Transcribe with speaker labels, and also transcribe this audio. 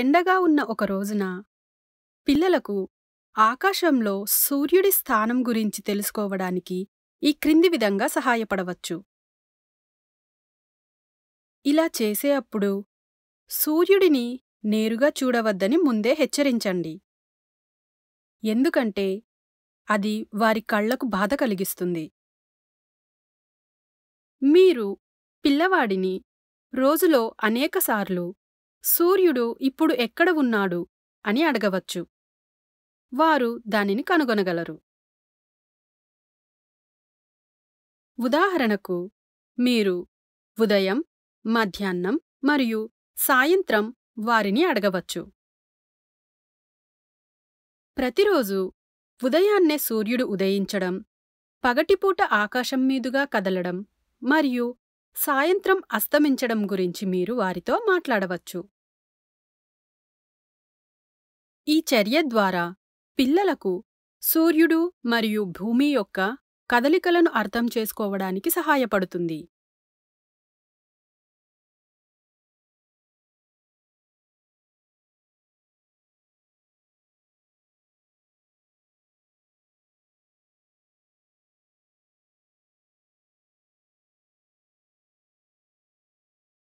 Speaker 1: ఎండగా ఉన్న ఒక రోజున పిల్లలకు ఆకాశంలో సూర్యుడి స్థానం గురించి తెలుసుకోవడానికి ఈ క్రింది విధంగా సహాయపడవచ్చు ఇలా చేసే అప్పుడు సూర్యుడిని నేరుగా చూడవద్దని ముందే హెచ్చరించండి
Speaker 2: ఎందుకంటే అది వారి కళ్లకు బాధ కలిగిస్తుంది మీరు పిల్లవాడిని
Speaker 1: రోజులో అనేకసార్లు సూర్యుడు ఇప్పుడు ఎక్కడ ఉన్నాడు అని అడగవచ్చు
Speaker 2: వారు దానిని కనుగొనగలరు ఉదాహరణకు మీరు ఉదయం మధ్యాహ్నం
Speaker 1: మరియు సాయంత్రం వారిని అడగవచ్చు ప్రతిరోజు ఉదయాన్నే సూర్యుడు ఉదయించడం పగటిపూట ఆకాశం మీదుగా కదలడం మరియు సాయంత్రం అస్తమించడం గురించి మీరు వారితో మాట్లాడవచ్చు ఈ చర్య ద్వారా పిల్లలకు సూర్యుడు మరియు భూమి యొక్క
Speaker 2: కదలికలను అర్థం చేసుకోవడానికి సహాయపడుతుంది